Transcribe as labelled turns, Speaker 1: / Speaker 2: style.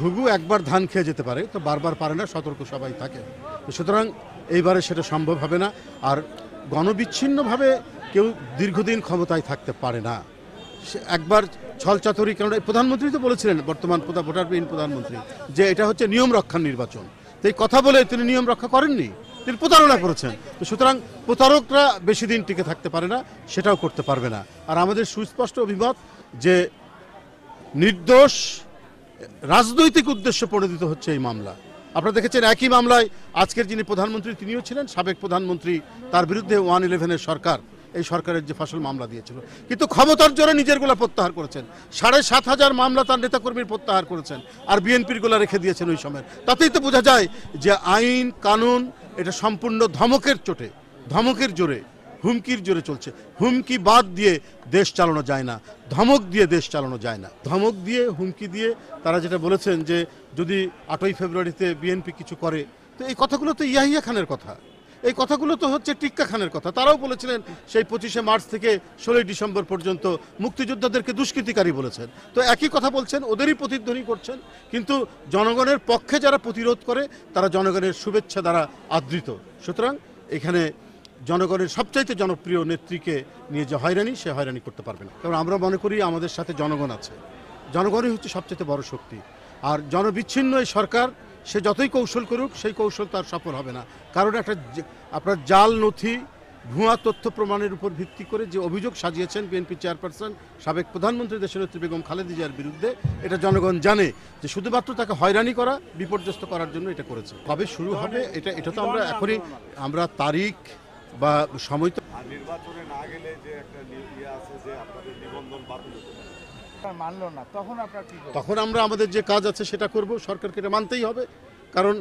Speaker 1: ঘুঘু একবার ধান খেয়ে যেতে পারে তো বারবার পারে না সতর্ক সবাই থাকে সুতরাং এইবারে সেটা সম্ভব হবে না আর গণবিচ্ছিন্নভাবে কেউ দীর্ঘদিন ক্ষমতায় থাকতে পারে না একবার ছলচাতুরি কেন প্রধানমন্ত্রী তো বলেছিলেন বর্তমান ভোটারবিহীন প্রধানমন্ত্রী যে এটা হচ্ছে নিয়ম রক্ষার নির্বাচন তো এই কথা বলে তিনি নিয়ম রক্ষা করেননি তিনি প্রতারণা করেছেন তো সুতরাং প্রতারকরা বেশি দিন টিকে থাকতে পারে না সেটাও করতে পারবে না আর আমাদের সুস্পষ্ট অভিমত যে নির্দোষ রাজনৈতিক উদ্দেশ্য প্রণোদিত হচ্ছে এই মামলা আপনারা দেখেছেন একই মামলায় আজকের যিনি প্রধানমন্ত্রী তিনিও ছিলেন সাবেক প্রধানমন্ত্রী তার বিরুদ্ধে ওয়ান ইলেভেনের সরকার এই সরকারের যে ফসল মামলা দিয়েছিল কিন্তু ক্ষমতার জোরে নিজেরগুলা প্রত্যাহার করেছেন সাড়ে সাত হাজার মামলা তার নেতাকর্মীর প্রত্যাহার করেছেন আর বিএনপির গুলা রেখে দিয়েছেন ওই সময় তাতেই তো বোঝা যায় যে আইন কানুন এটা সম্পূর্ণ ধমকের চোটে ধমকের জোরে হুমকির জোরে চলছে হুমকি বাদ দিয়ে দেশ চালানো যায় না ধমক দিয়ে দেশ চালানো যায় না ধমক দিয়ে হুমকি দিয়ে তারা যেটা বলেছেন যে যদি আটই ফেব্রুয়ারিতে বিএনপি কিছু করে তো এই কথাগুলো তো ইয়াহিয়া খানের কথা এই কথাগুলো তো হচ্ছে টিক্কা খানের কথা তারাও বলেছিলেন সেই পঁচিশে মার্চ থেকে ষোলোই ডিসেম্বর পর্যন্ত মুক্তিযোদ্ধাদেরকে দুষ্কৃতিকারী বলেছেন তো একই কথা বলছেন ওদেরই প্রতিধ্বনি করছেন কিন্তু জনগণের পক্ষে যারা প্রতিরোধ করে তারা জনগণের শুভেচ্ছা দ্বারা আদৃত সুতরাং এখানে জনগণের সবচাইতে জনপ্রিয় নেত্রীকে নিয়ে যে হয়রানি সে হয়রানি করতে পারবে না কারণ আমরা মনে করি আমাদের সাথে জনগণ আছে জনগণই হচ্ছে সবচাইতে বড় শক্তি আর জনবিচ্ছিন্ন এই সরকার সে যতই কৌশল করুক সেই কৌশল তার সফল হবে না কারণ একটা আপনার জাল নথি ভুয়া তথ্য প্রমাণের উপর ভিত্তি করে যে অভিযোগ সাজিয়েছেন বিএনপি চেয়ারপারসন সাবেক প্রধানমন্ত্রী দেশের নেত্রী বেগম খালেদি জিয়ার বিরুদ্ধে এটা জনগণ জানে যে শুধুমাত্র তাকে হয়রানি করা বিপর্যস্ত করার জন্য এটা করেছে কবে শুরু হবে এটা এটা তো আমরা এখনই আমরা তারিখ বা সময় নির্বাচনে না গেলে যে একটা ইয়ে আছে যে আপনাদের নিবন্ধন মানলো না তখন আপনার তখন আমরা আমাদের যে কাজ আছে সেটা করব সরকারকে এটা মানতেই হবে কারণ